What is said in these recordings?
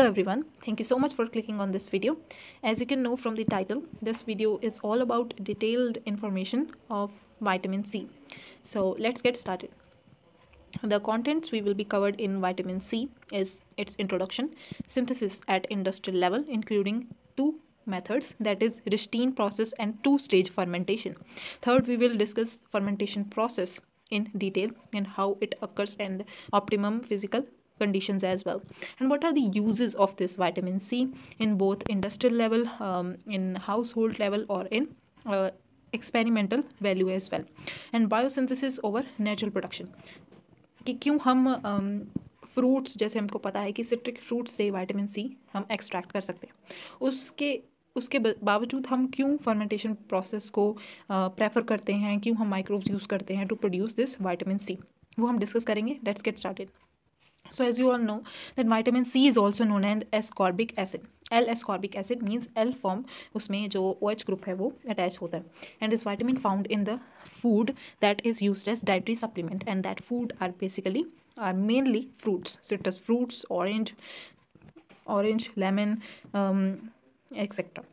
hello everyone thank you so much for clicking on this video as you can know from the title this video is all about detailed information of vitamin c so let's get started the contents we will be covered in vitamin c is its introduction synthesis at industrial level including two methods that is Ristine process and two-stage fermentation. Third, we will discuss fermentation process in detail and how it occurs and optimum physical conditions as well and what are the uses of this vitamin c in both industrial level um, in household level or in uh, experimental value as well and biosynthesis over natural production कि क्यों हम fruits um, जैसे हमको पता है कि citric fruit से vitamin C हम एक्सट्रैक्ट कर सकते हैं उसके उसके बावजूद हम क्यों फर्मेंटेशन प्रोसेस को प्रेफर करते हैं क्यों हम माइक्रोब्स यूज़ करते हैं to produce this vitamin C वो हम डिस्कस करेंगे let's get started So as you all know that vitamin C is also known as ascorbic acid. L-ascorbic acid means L form. उसमें जो OH group है वो attach होता है. And this vitamin found in the food that is used as dietary supplement. And that food are basically are mainly fruits. So it is fruits, orange, orange, lemon, um, etc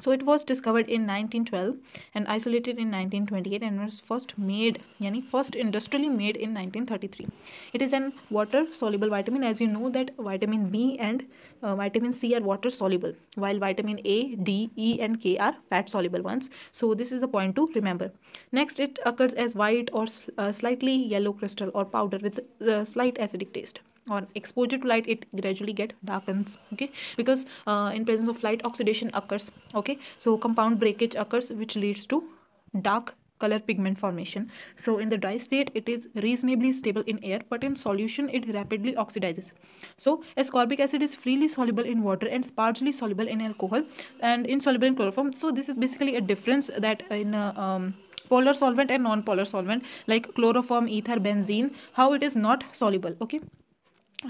so it was discovered in 1912 and isolated in 1928 and was first made yani first industrially made in 1933 it is an water soluble vitamin as you know that vitamin b and uh, vitamin c are water soluble while vitamin a d e and k are fat soluble ones so this is a point to remember next it occurs as white or uh, slightly yellow crystal or powder with uh, slight acidic taste or exposure to light it gradually get darkens okay because uh, in presence of light oxidation occurs okay so compound breakage occurs which leads to dark color pigment formation so in the dry state it is reasonably stable in air but in solution it rapidly oxidizes so ascorbic acid is freely soluble in water and sparsely soluble in alcohol and insoluble in chloroform so this is basically a difference that uh, in uh, um, polar solvent and non-polar solvent like chloroform ether benzene how it is not soluble okay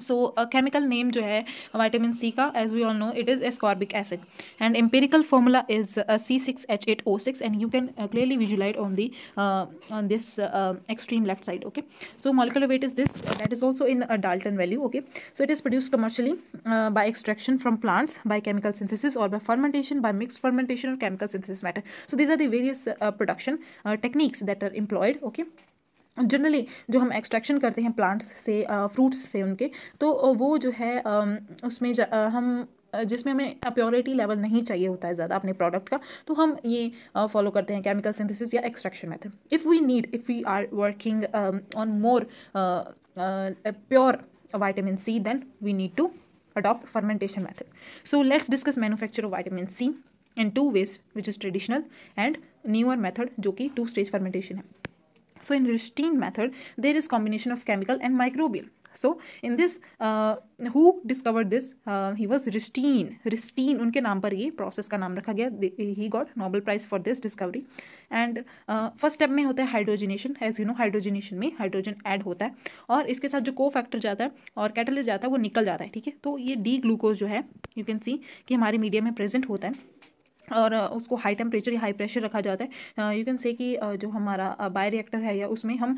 so chemical name जो है vitamin C का as we all know it is ascorbic acid and empirical formula is C six H eight O six and you can clearly visualize on the on this extreme left side okay so molecular weight is this that is also in dalton value okay so it is produce commercially by extraction from plants by chemical synthesis और by fermentation by mix fermentation और chemical synthesis matter so these are the various production techniques that are employed okay generally जो हम extraction करते हैं plants से fruits से उनके तो वो जो है उसमें हम जिसमें हमें प्योरिटी लेवल नहीं चाहिए होता है ज़्यादा अपने प्रोडक्ट का तो हम ये फॉलो करते हैं केमिकल सिंथेसिस या extraction method if we need if we are working on more pure vitamin C then we need to adopt fermentation method so let's discuss manufacture of vitamin C in two ways which is traditional and newer method जो कि two stage fermentation है So in Richtine method, there is combination of chemical and microbial. So in this, uh, who discovered this? Uh, he was Richtine. Richtine unke naam par ye process ka naam rakha gaya He got Nobel Prize for this discovery. And uh, first step mein hota hai hydrogenation. As you know, hydrogenation mein hydrogen add hota hai aur iske sath jo cofactor jata hai aur catalyst jata hai wo nikal jata hai theek hai to ye d glucose jo hai you can see ki hamare media mein present hota hai और उसको high temperature या high pressure रखा जाता है you can say कि जो हमारा bio reactor है या उसमें हम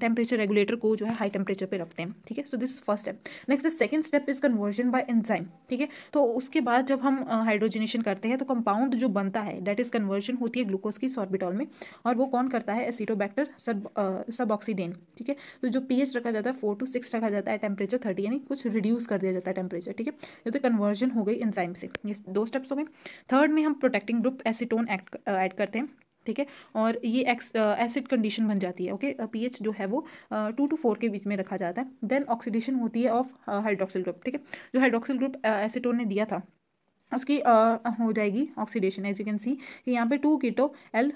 टेम्परेचर रेगुलेटर को जो है हाई टेम्परेचर पे रखते हैं ठीक है so this first step next second step is conversion by enzyme ठीक है तो उसके बाद जब हम हाइड्रोजनेशन करते हैं तो कंपाउंड जो बनता है दैट इज कन्वर्जन होती है ग्लूकोज की सॉर्बिटॉल में और वो कौन करता है एसिटोबैक्टर सब सब ऑक्सीडेन ठीक है तो जो पी रखा जाता है फोर टू सिक्स रखा जाता है टेम्परेचर थर्टी यानी कुछ रिड्यूस कर दिया जाता है टेम्परेचर ठीक है तो ये तो कन्वर्जन हो गई एंजाइम से ये दो स्टेप्स हो गए थर्ड में हम protecting group acetone act add करते हैं ठीक है और ये एक्स एसिड कंडीशन बन जाती है ओके पीएच uh, जो है वो टू टू फोर के बीच में रखा जाता है देन ऑक्सीडेशन होती है ऑफ हाइड्रोक्सिल ग्रुप ठीक है जो हाइड्रोक्सिल ग्रुप एसीटोन ने दिया था उसकी uh, हो जाएगी oxidation as you can see कि यहाँ पे two keto L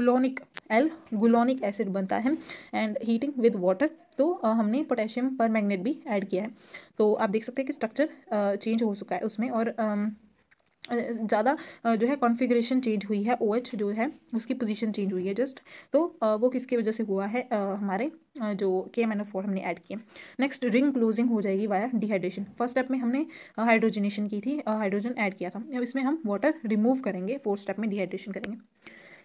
gulonic L gulonic acid बनता है एंड हीटिंग विद वाटर तो uh, हमने पोटेशियम पर मैग्नेट भी ऐड किया है तो आप देख सकते हैं कि स्ट्रक्चर चेंज uh, हो चुका है उसमें और um, ज़्यादा जो है कॉन्फ़िगरेशन चेंज हुई है ओ OH जो है उसकी पोजीशन चेंज हुई है जस्ट तो वो किसकी वजह से हुआ है हमारे जो के एम हमने ऐड किए नेक्स्ट रिंग क्लोजिंग हो जाएगी वाया डिहाइड्रेशन फर्स्ट स्टेप में हमने हाइड्रोजनेशन की थी हाइड्रोजन ऐड किया था अब इसमें हम वाटर रिमूव करेंगे फोर्थ स्टेप में डिहाइड्रेशन करेंगे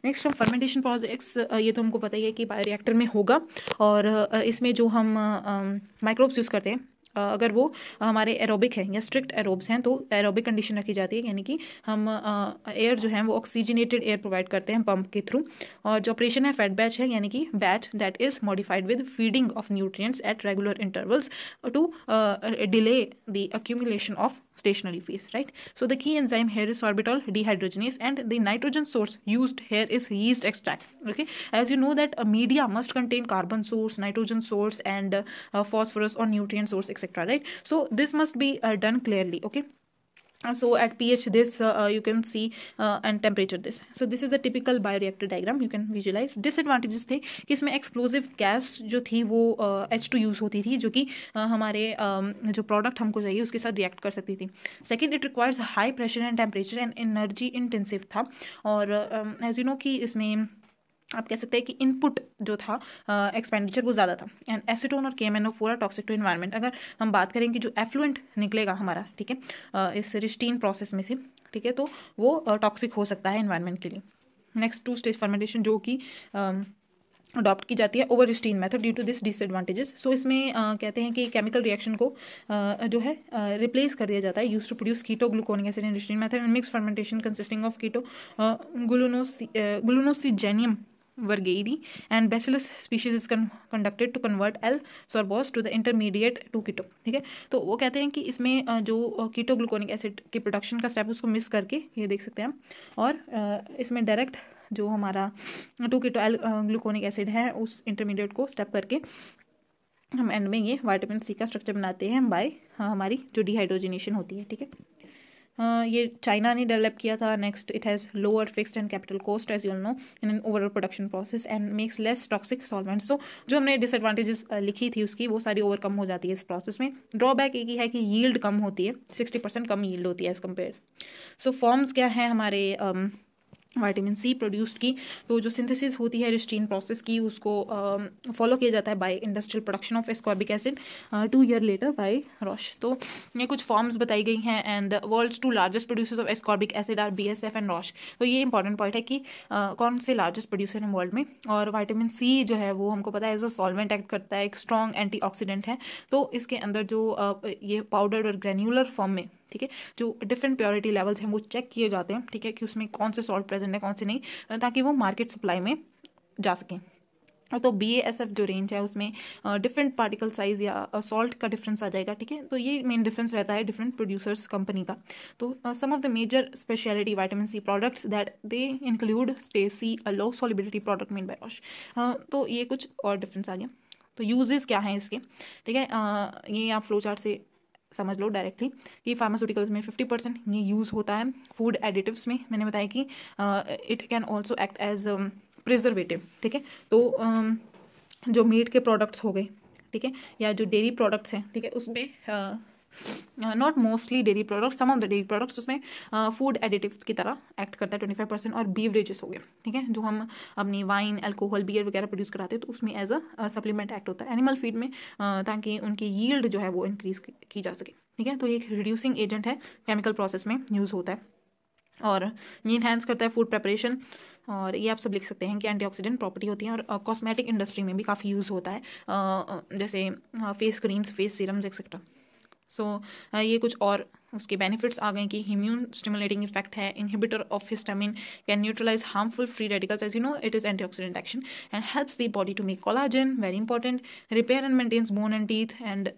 नेक्स्ट हम फर्मेंटेशन प्रोजेक्ट्स ये तो हमको पता ही है कि बायोरिएक्टर में होगा और इसमें जो हम माइक्रोब्स यूज़ करते हैं अगर वो हमारे एरोबिक हैं या स्ट्रिक्ट एरोब्स हैं तो एरोबिक कंडीशन रखी जाती है यानी कि हम एयर जो है वो ऑक्सीजनेटेड एयर प्रोवाइड करते हैं पंप के थ्रू और जो ऑपरेशन है फैट बैच है यानी कि batch that is modified with feeding of nutrients at regular intervals to delay the accumulation of stationary phase right so the key enzyme here is sorbitol dehydrogenase and the nitrogen source used here is yeast extract okay as you know that a uh, media must contain carbon source nitrogen source and uh, phosphorus or nutrient source etc right so this must be uh, done clearly okay so at ph this uh, you can see uh, and temperature this so this is a typical bioreactor diagram you can visualize disadvantages the ki isme explosive gas jo thi wo H two use होती थी जो कि uh, हमारे uh, जो product हमको चाहिए उसके साथ रिएक्ट कर सकती थी second it requires high and and temperature and energy intensive था और एज यू नो कि इसमें आप कह सकते हैं कि इनपुट जो था एक्सपेंडिचर वो ज़्यादा था एंड एसिटोन और K M N O four toxic to environment अगर हम बात करें कि जो एफ्लुएंट निकलेगा हमारा ठीक है इस रिस्टीन प्रोसेस में से ठीक है तो वो टॉक्सिक हो सकता है इन्वायरमेंट के लिए नेक्स्ट टू स्टेज फर्मेंटेशन जो कि अडॉप्ट की जाती है over Stein method due to this disadvantages so इसमें आ, कहते हैं कि केमिकल रिएक्शन को आ, जो है रिप्लेस कर दिया जाता है use to produce keto gluconic acid in Stein method and mix fermentation consisting of keto gulonici gulonicigenium vulgare and bacillus species is con conducted to convert L sorbose to the intermediate two keto ठीक है तो वो कहते हैं कि इसमें जो keto gluconic acid की प्रोडक्शन का स्टेप उसको मिस करके ये देख सकते हैं हम और इसमें डायरेक्ट जो हमारा two keto L gluconic acid है उस इंटरमीडिएट को स्टेप करके हम एंड में ये वाइटामिन सी का स्ट्रक्चर बनाते हैं बाय हमारी जो डिहाइड्रोजिनेशन होती है ठीक है हाँ, ये चाइना ने डेवलप किया था next it has lower fixed and capital cost as you'll know in an overall production process and makes less toxic solvent so जो हमने डिसएडवांटेजेस लिखी थी उसकी वो सारी ओवरकम हो जाती है इस प्रोसेस में ड्रॉबैक एक ही है कि यील्ड कम होती है सिक्सटी परसेंट कम यील्ड होती है एज कम्पेयर सो फॉर्म्स क्या हैं हमारे um, वाइटामिन सी प्रोड्यूस्ड की तो जो सिंथेसिस होती है रिस्टीन प्रोसेस की उसको फॉलो किया जाता है by industrial production of ascorbic acid two year later by Roche तो ये कुछ फॉर्म्स बताई गई हैं and world's two largest producers of ascorbic acid are B S F and Roche तो ये इंपॉर्टेंट पॉइंट है कि uh, कौन से लार्जेस्ट प्रोड्यूसर हैं वर्ल्ड में और वाइटामिन सी जो है वो हमको पता है एज अ सॉल्वेंट एक्ट करता है एक स्ट्रॉन्ग एंटी है तो इसके अंदर जो uh, ये पाउडर और ग्रेन्यूलर फॉर्म में ठीक है जो डिफरेंट प्योरिटी लेवल्स हैं वो चेक किए जाते हैं ठीक है कि उसमें कौन से सॉल्ट प्रेजेंट है कौन से नहीं ताकि वो मार्केट सप्लाई में जा सकें तो बी एस एफ जो रेंज है उसमें डिफरेंट पार्टिकल साइज या सॉल्ट का डिफरेंस आ जाएगा ठीक है तो ये मेन डिफरेंस रहता है डिफरेंट प्रोड्यूसर्स कंपनी का तो some of the major speciality vitamin C products that they include Stay C a low solubility product made by Roche तो ये कुछ और डिफरेंस आ गया तो यूजेस क्या हैं इसके ठीक है आ, ये आप फ्लो चार्ट से समझ लो डायरेक्टली कि फार्मास्यूटिकल्स में फिफ्टी परसेंट ये यूज़ होता है फूड एडिटिव्स में मैंने बताया कि it can also act as preservative ठीक है तो जो मीट के प्रोडक्ट्स हो गए ठीक है या जो डेयरी प्रोडक्ट्स हैं ठीक है उसमें not mostly dairy products some of the dairy products उसमें फूड uh, एडिटिव की तरह एक्ट करता है ट्वेंटी फाइव परसेंट और बीवरेजेस हो गए ठीक है जो हम अपनी वाइन अल्कोहल बियर वगैरह प्रोड्यूस कराते हैं तो उसमें एज अ सप्लीमेंट एक्ट होता है एनिमल फीड में uh, ताकि उनकी यील्ड जो है वो इंक्रीज की जा सके ठीक है तो ये एक रिड्यूसिंग एजेंट है केमिकल प्रोसेस में यूज़ होता है और ये इन्हेंस करता है फूड प्रेपरेशन और ये आप सब लिख सकते हैं कि एंटीऑक्सीडेंट प्रॉपर्टी होती है और कॉस्मेटिक uh, इंडस्ट्री में भी काफ़ी यूज़ होता है जैसे face creams face serums etcetera so so, uh, ये कुछ और उसके बेनिफिट्स आ गए कि इम्यून स्टिमुलेटिंग इफेक्ट है inhibitor of histamine can neutralize harmful free radicals as you know it is antioxidant action and helps the body to make collagen very important repair and maintains bone and teeth and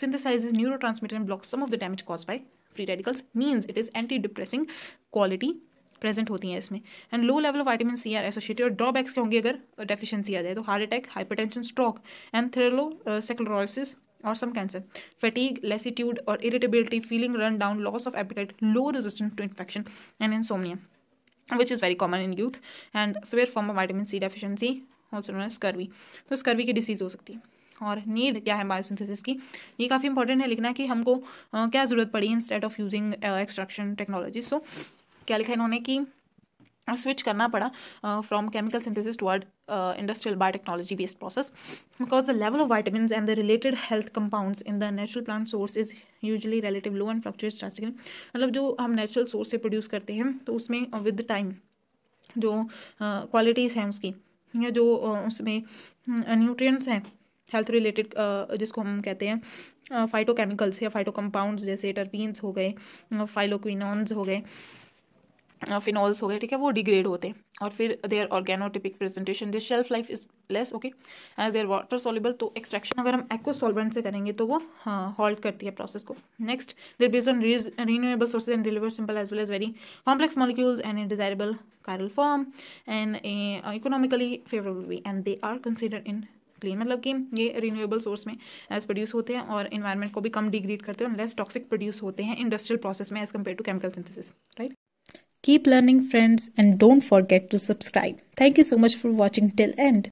synthesize neurotransmitter and block some of the damage cause by free radicals means it is anti depressing quality present होती है इसमें and low level of vitamin C are associated और drawbacks के होंगे अगर deficiency आ जाए तो heart attack hypertension stroke and atherosclerosis और सम कैंसर फटीग लेसीट्यूड और irritability feeling run down loss of appetite low resistance to infection and insomnia which is very common in youth and severe form of vitamin C deficiency और scurvy तो scurvy की disease हो सकती है और need क्या है बायोसिंथेसिस की ये काफ़ी इंपॉर्टेंट है लिखना कि हमको आ, क्या जरूरत पड़ी instead of using extraction technology so क्या लिखा इन्होंने कि स्विच करना पड़ा from chemical synthesis toward uh, industrial biotechnology based process because the level of vitamins and the related health compounds in the natural plant source is usually relative low and fluctuates drastically मतलब जो हम natural source से produce करते हैं तो उसमें with the time जो qualities uh, हैं उसकी या जो uh, उसमें nutrients हैं हेल्थ रिलेटेड जिसको हम कहते हैं फाइटोकेमिकल्स या फाइटो कंपाउंड्स जैसे टर्पीन्स हो गए फाइलोक्विनॉन्स हो गए फिनॉल्स uh, हो गए ठीक है वो डिग्रेड होते हैं और फिर their organoleptic presentation this shelf life is less okay as they're water soluble तो एक्सट्रैक्शन अगर हम एक्व सॉल्वेंट से करेंगे तो वो हॉल्ट हाँ, करती है प्रोसेस को next they're based on renewable sources and deliver simple as well as very complex molecules and a desirable chiral form and a economically favourable way and they are considered in clean मतलब कि ये renewable source में as produce होते हैं और environment को भी कम डिग्रीड करते हैं और लेस टॉक्सिक प्रोड्यूस होते हैं इंडस्ट्रियल प्रोसेस में as compare to chemical synthesis right Keep learning friends and don't forget to subscribe. Thank you so much for watching till end.